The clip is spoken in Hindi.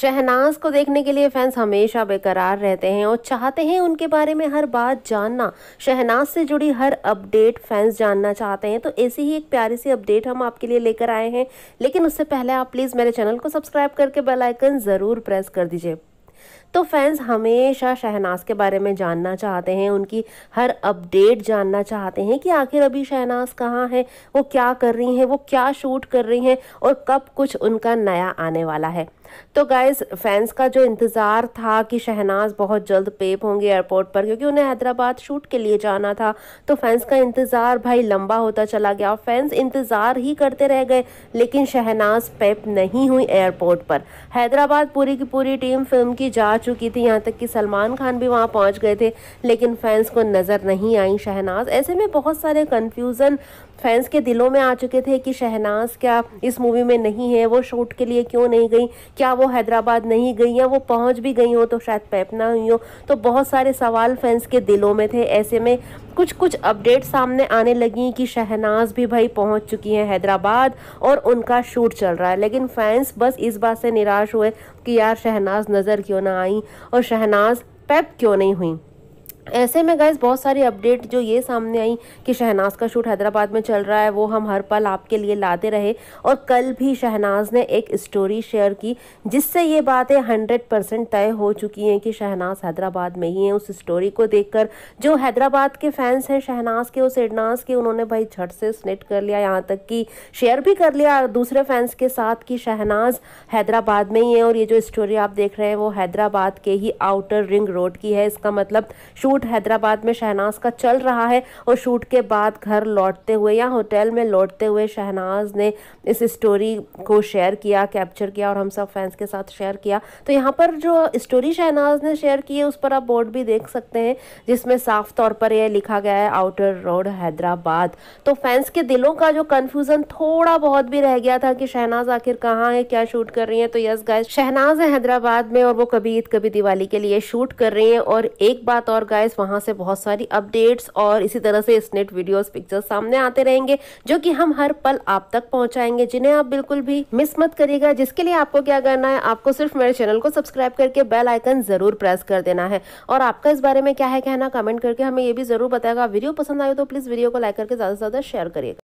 शहनाज को देखने के लिए फैंस हमेशा बेकरार रहते हैं और चाहते हैं उनके बारे में हर बात जानना शहनाज से जुड़ी हर अपडेट फैंस जानना चाहते हैं तो ऐसी ही एक प्यारी सी अपडेट हम आपके लिए लेकर आए हैं लेकिन उससे पहले आप प्लीज़ मेरे चैनल को सब्सक्राइब करके बेल आइकन ज़रूर प्रेस कर दीजिए तो फैंस हमेशा शहनाज के बारे में जानना चाहते हैं उनकी हर अपडेट जानना चाहते हैं कि आखिर अभी शहनाज कहाँ है वो क्या कर रही हैं वो क्या शूट कर रही हैं और कब कुछ उनका नया आने वाला है तो गाइस फैंस का जो इंतज़ार था कि शहनाज बहुत जल्द पेप होंगे एयरपोर्ट पर क्योंकि उन्हें हैदराबाद शूट के लिए जाना था तो फैंस का इंतज़ार भाई लंबा होता चला गया और फैंस इंतज़ार ही करते रह गए लेकिन शहनाज पेप नहीं हुई एयरपोर्ट पर हैदराबाद पूरी की पूरी टीम फिल्म की जा चुकी थी यहाँ तक कि सलमान खान भी वहाँ पहुँच गए थे लेकिन फैंस को नज़र नहीं आई शहनाज ऐसे में बहुत सारे कन्फ्यूज़न फैंस के दिलों में आ चुके थे कि शहनाज क्या इस मूवी में नहीं है वो शूट के लिए क्यों नहीं गई क्या वो हैदराबाद नहीं गई या वो पहुंच भी गई हो तो शायद पैप ना हुई हो तो बहुत सारे सवाल फैंस के दिलों में थे ऐसे में कुछ कुछ अपडेट सामने आने लगी कि शहनाज भी भाई पहुंच चुकी हैं हैदराबाद और उनका शूट चल रहा है लेकिन फैंस बस इस बात से निराश हुए कि यार शहनाज नज़र क्यों ना आई और शहनाज पैप क्यों नहीं हुई ऐसे में गए बहुत सारी अपडेट जो ये सामने आई कि शहनाज का शूट हैदराबाद में चल रहा है वो हम हर पल आपके लिए लाते रहे और कल भी शहनाज ने एक स्टोरी शेयर की जिससे ये बातें हंड्रेड परसेंट तय हो चुकी हैं कि शहनाज हैदराबाद में ही हैं उस स्टोरी को देखकर जो हैदराबाद के फैंस हैं शहनाज के उस एडनाज के उन्होंने भाई झट से स्नेट कर लिया यहाँ तक कि शेयर भी कर लिया दूसरे फैंस के साथ कि शहनाज हैदराबाद में ही है और ये जो स्टोरी आप देख रहे हैं वो हैदराबाद के ही आउटर रिंग रोड की है इसका मतलब शूट शूट हैदराबाद में शहनाज का चल रहा है और शूट के बाद घर लौटते हुए या होटल में लौटते हुए शहनाज ने इस स्टोरी को शेयर किया कैप्चर किया और हम सब फैंस के साथ शेयर किया तो यहाँ पर जो स्टोरी शहनाज ने शेयर की है उस पर आप बोर्ड भी देख सकते हैं जिसमें साफ तौर पर यह लिखा गया है आउटर रोड हैदराबाद तो फैंस के दिलों का जो कन्फ्यूज़न थोड़ा बहुत भी रह गया था कि शहनाज आखिर कहाँ है क्या शूट कर रही है तो यस गाइज शहनाज है हैदराबाद में और वो कभी ईद कभी दिवाली के लिए शूट कर रही है और एक बात और गाय गाइस वहां से बहुत सारी अपडेट्स और इसी तरह से स्नेट वीडियोस पिक्चर्स सामने आते रहेंगे जो कि हम हर पल आप तक पहुंचाएंगे जिन्हें आप बिल्कुल भी मिस मत करिएगा जिसके लिए आपको क्या करना है आपको सिर्फ मेरे चैनल को सब्सक्राइब करके बेल आइकन जरूर प्रेस कर देना है और आपका इस बारे में क्या है कहना कमेंट करके हमें ये भी जरूर बताएगा वीडियो पसंद आए तो प्लीज़ वीडियो को लाइक करके ज़्यादा से ज़्यादा शेयर करिएगा